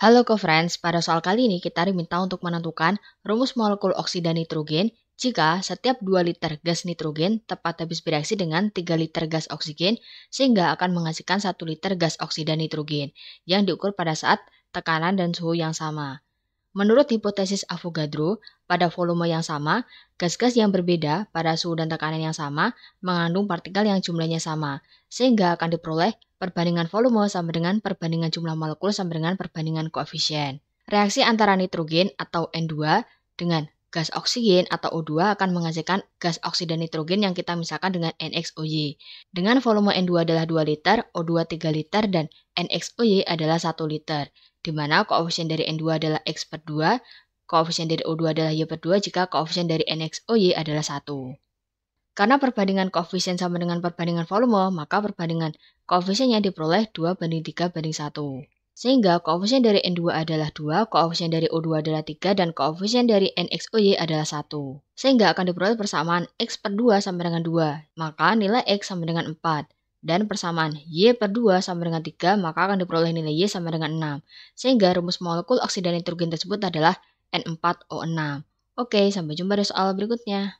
Halo co-friends, pada soal kali ini kita diminta untuk menentukan rumus molekul oksida nitrogen jika setiap 2 liter gas nitrogen tepat habis bereaksi dengan 3 liter gas oksigen sehingga akan menghasilkan 1 liter gas oksida nitrogen yang diukur pada saat tekanan dan suhu yang sama. Menurut hipotesis Avogadro, pada volume yang sama, gas-gas yang berbeda pada suhu dan tekanan yang sama mengandung partikel yang jumlahnya sama, sehingga akan diperoleh perbandingan volume sama dengan perbandingan jumlah molekul sama dengan perbandingan koefisien. Reaksi antara nitrogen atau N2 dengan gas oksigen atau O2 akan menghasilkan gas oksida nitrogen yang kita misalkan dengan NXOY. Dengan volume N2 adalah 2 liter, O2 3 liter, dan NXOY adalah 1 liter di mana koefisien dari N2 adalah X per 2, koefisien dari O2 adalah Y per 2 jika koefisien dari NX OY adalah 1. Karena perbandingan koefisien sama dengan perbandingan volume, maka perbandingan koefisiennya diperoleh 2 banding 3 banding 1. Sehingga koefisien dari N2 adalah 2, koefisien dari O2 adalah 3, dan koefisien dari OY adalah 1. Sehingga akan diperoleh persamaan X per 2 sama dengan 2, maka nilai X sama dengan 4 dan persamaan Y per 2 sama dengan 3 maka akan diperoleh nilai Y sama dengan 6. Sehingga rumus molekul oksida nitrogen tersebut adalah N4O6. Oke, sampai jumpa di soal berikutnya.